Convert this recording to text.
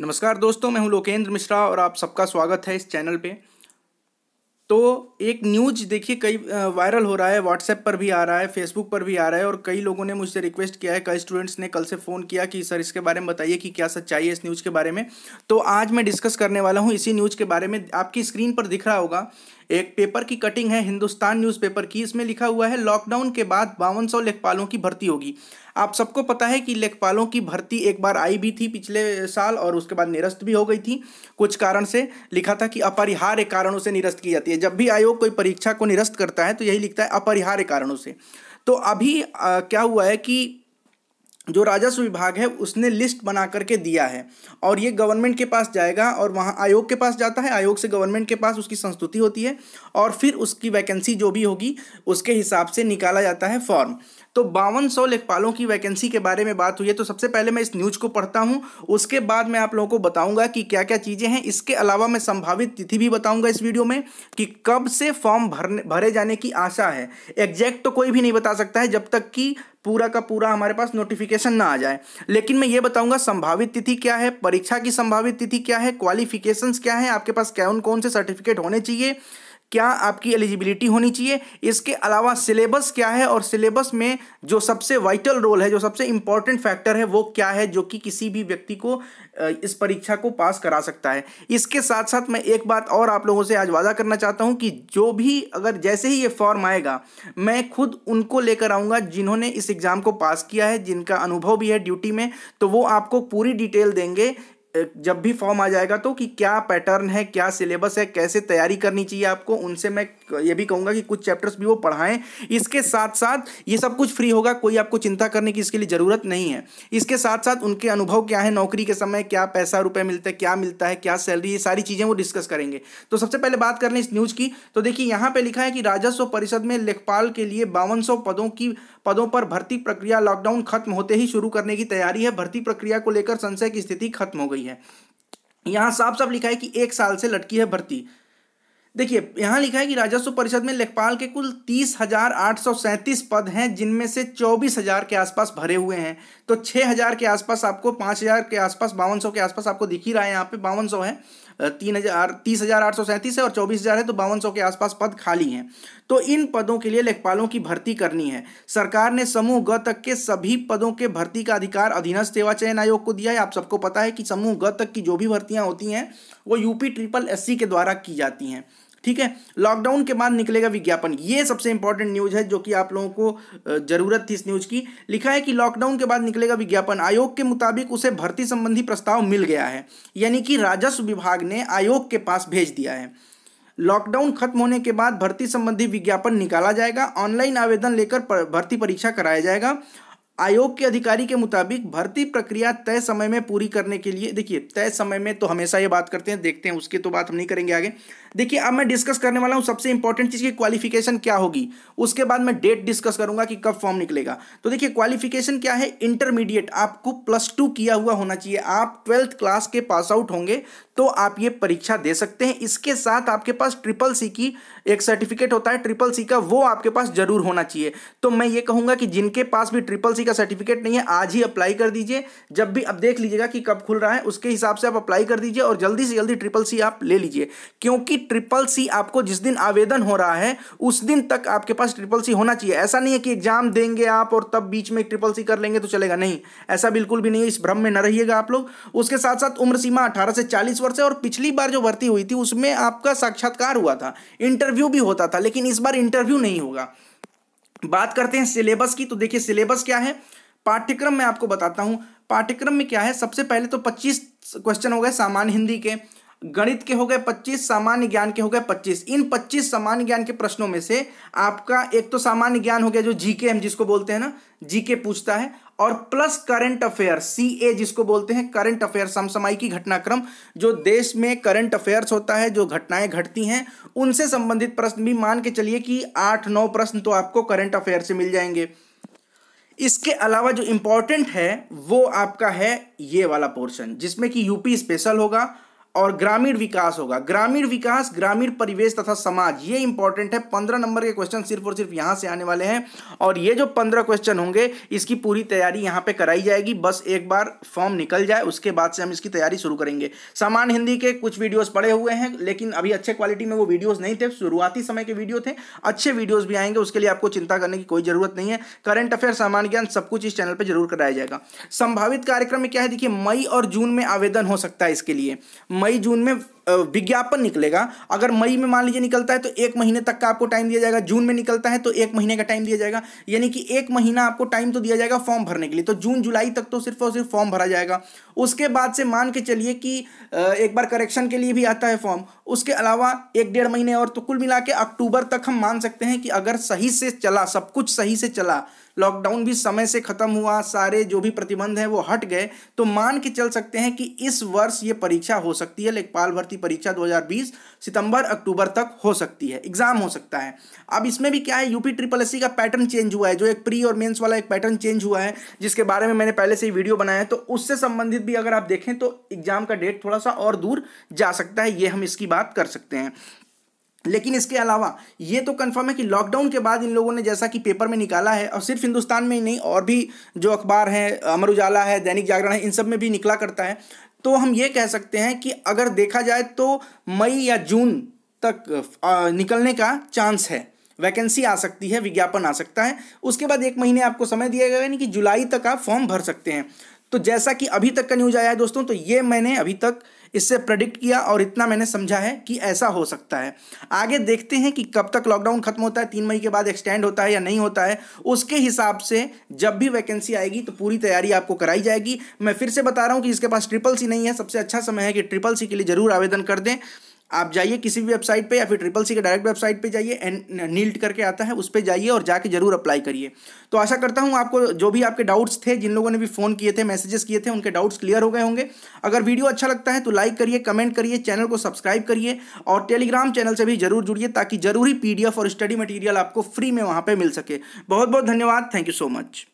नमस्कार दोस्तों मैं हूं लोकेंद्र मिश्रा और आप सबका स्वागत है इस चैनल पे तो एक न्यूज देखिए कई वायरल हो रहा है व्हाट्सएप पर भी आ रहा है फेसबुक पर भी आ रहा है और कई लोगों ने मुझसे रिक्वेस्ट किया है कई स्टूडेंट्स ने कल से फ़ोन किया कि सर इसके बारे में बताइए कि क्या सच्चाई है इस न्यूज़ के बारे में तो आज मैं डिस्कस करने वाला हूँ इसी न्यूज़ के बारे में आपकी स्क्रीन पर दिख रहा होगा एक पेपर की कटिंग है हिंदुस्तान न्यूज़पेपर की इसमें लिखा हुआ है लॉकडाउन के बाद बावन सौ लेखपालों की भर्ती होगी आप सबको पता है कि लेखपालों की भर्ती एक बार आई भी थी पिछले साल और उसके बाद निरस्त भी हो गई थी कुछ कारण से लिखा था कि अपरिहार्य कारणों से निरस्त की जाती है जब भी आयोग कोई परीक्षा को निरस्त करता है तो यही लिखता है अपरिहार्य कारणों से तो अभी आ, क्या हुआ है कि जो राजस्व विभाग है उसने लिस्ट बना करके दिया है और ये गवर्नमेंट के पास जाएगा और वहाँ आयोग के पास जाता है आयोग से गवर्नमेंट के पास उसकी संस्तुति होती है और फिर उसकी वैकेंसी जो भी होगी उसके हिसाब से निकाला जाता है फॉर्म तो बावन सौ लेखपालों की वैकेंसी के बारे में बात हुई है तो सबसे पहले मैं इस न्यूज़ को पढ़ता हूँ उसके बाद मैं आप लोगों को बताऊँगा कि क्या क्या चीज़ें हैं इसके अलावा मैं संभावित तिथि भी बताऊँगा इस वीडियो में कि कब से फॉर्म भरने भरे जाने की आशा है एग्जैक्ट तो कोई भी नहीं बता सकता है जब तक कि पूरा का पूरा हमारे पास नोटिफिकेशन ना आ जाए लेकिन मैं ये बताऊंगा संभावित तिथि क्या है परीक्षा की संभावित तिथि क्या है क्वालिफिकेशंस क्या है आपके पास कौन कौन से सर्टिफिकेट होने चाहिए क्या आपकी एलिजिबिलिटी होनी चाहिए इसके अलावा सिलेबस क्या है और सिलेबस में जो सबसे वाइटल रोल है जो सबसे इंपॉर्टेंट फैक्टर है वो क्या है जो कि किसी भी व्यक्ति को इस परीक्षा को पास करा सकता है इसके साथ साथ मैं एक बात और आप लोगों से आज वादा करना चाहता हूँ कि जो भी अगर जैसे ही ये फॉर्म आएगा मैं खुद उनको लेकर आऊँगा जिन्होंने इस एग्ज़ाम को पास किया है जिनका अनुभव भी है ड्यूटी में तो वो आपको पूरी डिटेल देंगे जब भी फॉर्म आ जाएगा तो कि क्या पैटर्न है क्या सिलेबस है कैसे तैयारी करनी चाहिए आपको उनसे मैं ये भी कहूँगा कि कुछ चैप्टर्स भी वो पढ़ाएं इसके साथ साथ ये सब कुछ फ्री होगा कोई आपको चिंता करने की इसके लिए ज़रूरत नहीं है इसके साथ साथ उनके अनुभव क्या है नौकरी के समय क्या पैसा रुपये मिलता है क्या मिलता है क्या सैलरी ये सारी चीज़ें वो डिस्कस करेंगे तो सबसे पहले बात कर लें इस न्यूज़ की तो देखिए यहाँ पर लिखा है कि राजस्व परिषद में लेखपाल के लिए बावन पदों की पदों पर भर्ती प्रक्रिया लॉकडाउन खत्म होते ही शुरू करने की तैयारी है भर्ती प्रक्रिया को लेकर संशय की स्थिति खत्म हो गई रही है यहां साफ साफ लिखा है कि एक साल से लटकी है भर्ती देखिए यहाँ लिखा है कि राजस्व परिषद में लेखपाल के कुल तीस हजार आठ सौ सैंतीस पद हैं जिनमें से चौबीस हजार के आसपास भरे हुए हैं तो छः हजार के आसपास आपको पाँच हजार के आसपास बावन सौ के आसपास आपको दिख ही रहा है यहाँ पे बावन सौ है तीन हज़ार तीस हज़ार आठ सौ सैंतीस है और चौबीस हज़ार है तो बावन सौ के आसपास पद खाली हैं तो इन पदों के लिए लेखपालों की भर्ती करनी है सरकार ने समूह ग तक के सभी पदों के भर्ती का अधिकार अधीनस्थ सेवा चयन आयोग को दिया है आप सबको पता है कि समूह ग तक की जो भी भर्तियां होती हैं वो यूपी ट्रिपल एस के द्वारा की जाती हैं ठीक है लॉकडाउन के बाद निकलेगा विज्ञापन ये सबसे इंपॉर्टेंट न्यूज है जो कि आप लोगों को जरूरत थी इस न्यूज की लिखा है कि लॉकडाउन के बाद निकलेगा विज्ञापन आयोग के मुताबिक उसे भर्ती संबंधी प्रस्ताव मिल गया है यानी कि राजस्व विभाग ने आयोग के पास भेज दिया है लॉकडाउन खत्म होने के बाद भर्ती संबंधी विज्ञापन निकाला जाएगा ऑनलाइन आवेदन लेकर भर्ती परीक्षा कराया जाएगा आयोग के अधिकारी के मुताबिक भर्ती प्रक्रिया तय समय में पूरी करने के लिए देखिए तय समय में तो हमेशा ये बात करते हैं देखते हैं उसकी तो बात हम नहीं करेंगे आगे देखिए अब मैं डिस्कस करने वाला हूँ सबसे इंपॉर्टेंट चीज़ की क्वालिफिकेशन क्या होगी उसके बाद मैं डेट डिस्कस करूंगा कि कब फॉर्म निकलेगा तो देखिए क्वालिफिकेशन क्या है इंटरमीडिएट आपको प्लस टू किया हुआ होना चाहिए आप ट्वेल्थ क्लास के पास आउट होंगे तो आप ये परीक्षा दे सकते हैं इसके साथ आपके पास ट्रिपल सी की एक सर्टिफिकेट होता है ट्रिपल सी का वो आपके पास जरूर होना चाहिए तो मैं ये कहूँगा कि जिनके पास भी ट्रिपल सी किसी का सर्टिफिकेट नहीं है आज ही अप्लाई कर दीजिए जब भी आप देख लीजिएगा कि कब खुल रहा है उसके हिसाब से आप अप्लाई कर दीजिए और जल्दी से जल्दी ट्रिपल सी आप ले लीजिए क्योंकि ट्रिपल सी आपको जिस दिन आवेदन हो रहा है उस दिन तक आपके पास ट्रिपल सी होना चाहिए ऐसा नहीं है कि एग्जाम देंगे आप और तब बीच में ट्रिपल सी कर लेंगे तो चलेगा नहीं ऐसा बिल्कुल भी नहीं है इस भ्रम में न रहिएगा आप लोग उसके साथ साथ उम्र सीमा अठारह से चालीस वर्ष है और पिछली बार जो भर्ती हुई थी उसमें आपका साक्षात्कार हुआ था इंटरव्यू भी होता था लेकिन इस बार इंटरव्यू नहीं होगा बात करते हैं सिलेबस की तो देखिए सिलेबस क्या है पाठ्यक्रम में आपको बताता हूँ पाठ्यक्रम में क्या है सबसे पहले तो 25 क्वेश्चन हो गए सामान्य हिंदी के गणित के हो गए 25 सामान्य ज्ञान के हो गए 25 इन 25 सामान्य ज्ञान के प्रश्नों में से आपका एक तो सामान्य ज्ञान हो गया जो जीके हम जिसको बोलते हैं ना जीके पूछता है और plus current affair C A जिसको बोलते हैं करंट अफेयर समसमाई की घटनाक्रम जो देश में करंट अफेयर्स होता है जो घटनाएं घटती हैं उनसे संबंधित प्रश्न भी मान के चलिए कि आठ नौ प्रश्न तो आपको करंट अफेयर से मिल जाएंगे इसके अलावा जो इंपॉर्टेंट है वो आपका है ये वाला पोर्शन जिसमें कि यूपी स्पेशल होगा और ग्रामीण विकास होगा ग्रामीण विकास ग्रामीण परिवेश तथा समाज ये इंपॉर्टेंट है पंद्रह नंबर के क्वेश्चन सिर्फ और सिर्फ यहाँ से आने वाले हैं और ये जो पंद्रह क्वेश्चन होंगे इसकी पूरी तैयारी यहाँ पे कराई जाएगी बस एक बार फॉर्म निकल जाए उसके बाद से हम इसकी तैयारी शुरू करेंगे सामान्य हिंदी के कुछ वीडियोज़ पड़े हुए हैं लेकिन अभी अच्छे क्वालिटी में वो वीडियोज़ नहीं थे शुरुआती समय के वीडियो थे अच्छे वीडियोज़ भी आएंगे उसके लिए आपको चिंता करने की कोई ज़रूरत नहीं है करंट अफेयर सामान्य ज्ञान सब कुछ इस चैनल पर जरूर कराया जाएगा संभावित कार्यक्रम में क्या है देखिए मई और जून में आवेदन हो सकता है इसके लिए मई जून में विज्ञापन निकलेगा अगर मई में मान लीजिए निकलता है तो एक महीने तक का आपको टाइम दिया जाएगा जून में निकलता है तो एक महीने का टाइम दिया जाएगा यानी कि एक महीना आपको टाइम तो दिया जाएगा फॉर्म भरने के लिए तो जून जुलाई तक तो सिर्फ और सिर्फ फॉर्म भरा जाएगा उसके बाद से मान के चलिए कि एक बार करेक्शन के लिए भी आता है फॉर्म उसके अलावा एक डेढ़ महीने और तो कुल मिला के अक्टूबर तक हम मान सकते हैं कि अगर सही से चला सब कुछ सही से चला लॉकडाउन भी समय से ख़त्म हुआ सारे जो भी प्रतिबंध हैं वो हट गए तो मान के चल सकते हैं कि इस वर्ष ये परीक्षा हो सकती है लेखपाल भर्ती भर्ती परीक्षा 2020 सितंबर अक्टूबर तक हो सकती है एग्जाम हो सकता है अब इसमें भी क्या है यूपी ट्रिपल एस का पैटर्न चेंज हुआ है जो एक प्री और मेंस वाला एक पैटर्न चेंज हुआ है जिसके बारे में मैंने पहले से ही वीडियो बनाया है तो उससे संबंधित भी अगर आप देखें तो एग्जाम का डेट थोड़ा सा और दूर जा सकता है ये हम इसकी बात कर सकते हैं लेकिन इसके अलावा ये तो कंफर्म है कि लॉकडाउन के बाद इन लोगों ने जैसा कि पेपर में निकाला है और सिर्फ हिंदुस्तान में ही नहीं और भी जो अखबार हैं अमर उजाला है दैनिक जागरण है इन सब में भी निकला करता है तो हम ये कह सकते हैं कि अगर देखा जाए तो मई या जून तक निकलने का चांस है वैकेंसी आ सकती है विज्ञापन आ सकता है उसके बाद एक महीने आपको समय दिया गया यानी कि जुलाई तक आप फॉर्म भर सकते हैं तो जैसा कि अभी तक का न्यूज आया है दोस्तों तो ये मैंने अभी तक इससे प्रडिक्ट किया और इतना मैंने समझा है कि ऐसा हो सकता है आगे देखते हैं कि कब तक लॉकडाउन खत्म होता है तीन मई के बाद एक्सटेंड होता है या नहीं होता है उसके हिसाब से जब भी वैकेंसी आएगी तो पूरी तैयारी आपको कराई जाएगी मैं फिर से बता रहा हूँ कि इसके पास ट्रिपल सी नहीं है सबसे अच्छा समय है कि ट्रिपल सी के लिए ज़रूर आवेदन कर दें आप जाइए किसी भी वेबसाइट पे या फिर ट्रिपल सी के डायरेक्ट वेबसाइट पे जाइए एंड नील्ट करके आता है उस पर जाइए और जाके जरूर अप्लाई करिए तो आशा करता हूँ आपको जो भी आपके डाउट्स थे जिन लोगों ने भी फ़ोन किए थे मैसेजेस किए थे उनके डाउट्स क्लियर हो गए होंगे अगर वीडियो अच्छा लगता है तो लाइक करिए कमेंट करिए चैनल को सब्सक्राइब करिए और टेलीग्राम चैनल से भी जरूर जुड़िए ताकि जरूरी पी और स्टडी मटीरियल आपको फ्री में वहाँ पर मिल सके बहुत बहुत धन्यवाद थैंक यू सो मच